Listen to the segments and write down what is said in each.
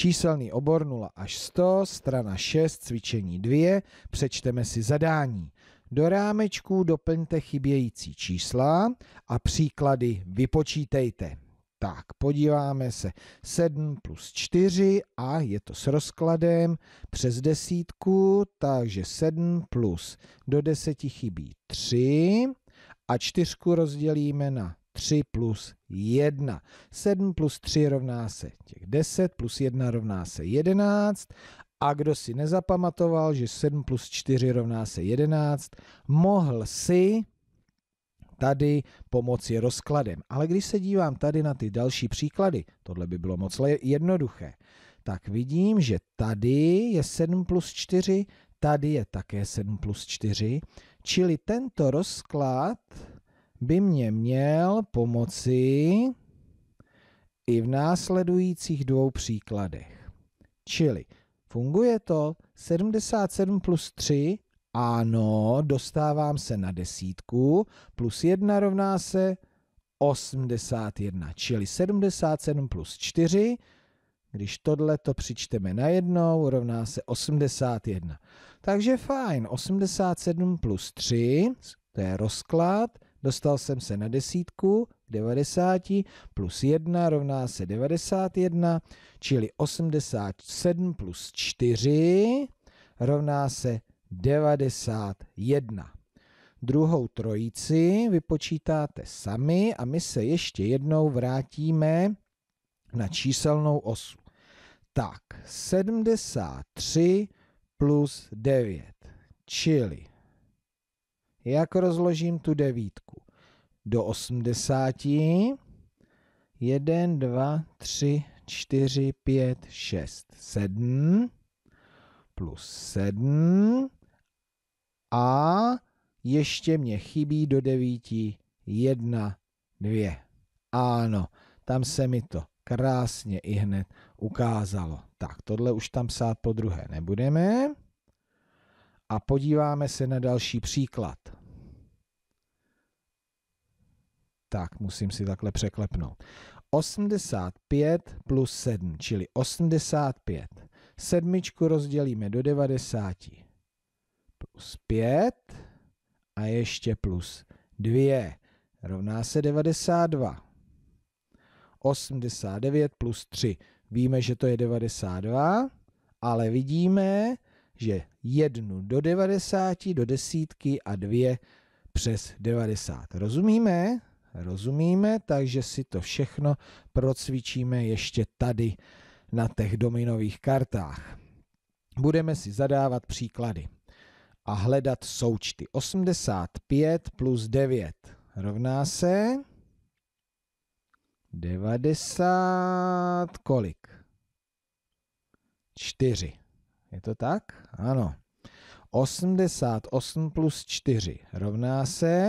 Číselný obor 0 až 100, strana 6, cvičení 2, přečteme si zadání. Do rámečků doplňte chybějící čísla a příklady vypočítejte. Tak, podíváme se. 7 plus 4 a je to s rozkladem přes desítku, takže 7 plus do 10 chybí 3 a čtyřku rozdělíme na 3 plus 1. 7 plus 3 rovná se těch 10, plus 1 rovná se 11. A kdo si nezapamatoval, že 7 plus 4 rovná se 11, mohl si tady pomoci rozkladem. Ale když se dívám tady na ty další příklady, tohle by bylo moc jednoduché, tak vidím, že tady je 7 plus 4, tady je také 7 plus 4, čili tento rozklad by mě měl pomoci i v následujících dvou příkladech. Čili funguje to 77 plus 3, ano, dostávám se na desítku, plus 1 rovná se 81, čili 77 plus 4, když tohle to přičteme na jednou, rovná se 81. Takže fajn, 87 plus 3, to je rozklad, Dostal jsem se na desítku, 90 plus 1 rovná se 91, čili 87 plus 4 rovná se 91. Druhou trojici vypočítáte sami a my se ještě jednou vrátíme na číselnou osu. Tak, 73 plus 9, čili jak rozložím tu devítku? do 80. 1, 2, 3, 4, 5, 6, 7 plus 7 a ještě mě chybí do 9 1, 2. Ano, tam se mi to krásně i hned ukázalo. Tak, tohle už tam psát po druhé nebudeme. A podíváme se na další příklad. Tak, musím si takhle překlepnout. 85 plus 7, čili 85. Sedmičku rozdělíme do 90. Plus 5 a ještě plus 2 rovná se 92. 89 plus 3. Víme, že to je 92, ale vidíme, že 1 do 90, do desítky a 2 přes 90. Rozumíme? rozumíme, takže si to všechno procvičíme ještě tady na těch dominových kartách. Budeme si zadávat příklady a hledat součty. 85 plus 9 rovná se 90 kolik? 4. Je to tak? Ano. 88 plus 4 rovná se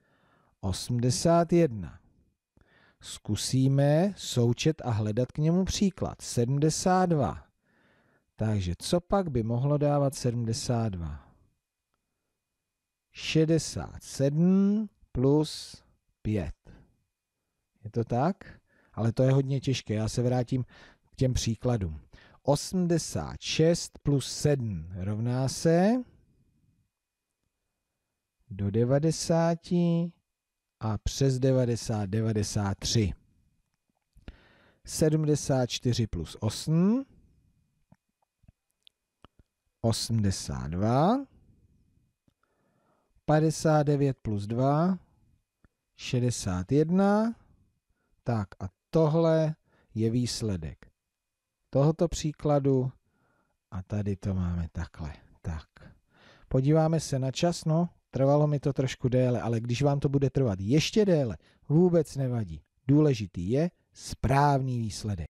81. Zkusíme součet a hledat k němu příklad. 72. Takže co pak by mohlo dávat 72? 67 plus 5. Je to tak? Ale to je hodně těžké. Já se vrátím k těm příkladům. 86 plus 7 rovná se do 90 a přes 90, 93. 74 plus 8, 82, 59 plus 2, 61. Tak a tohle je výsledek tohoto příkladu a tady to máme takhle. Tak, podíváme se na čas, no. Trvalo mi to trošku déle, ale když vám to bude trvat ještě déle, vůbec nevadí. Důležitý je správný výsledek.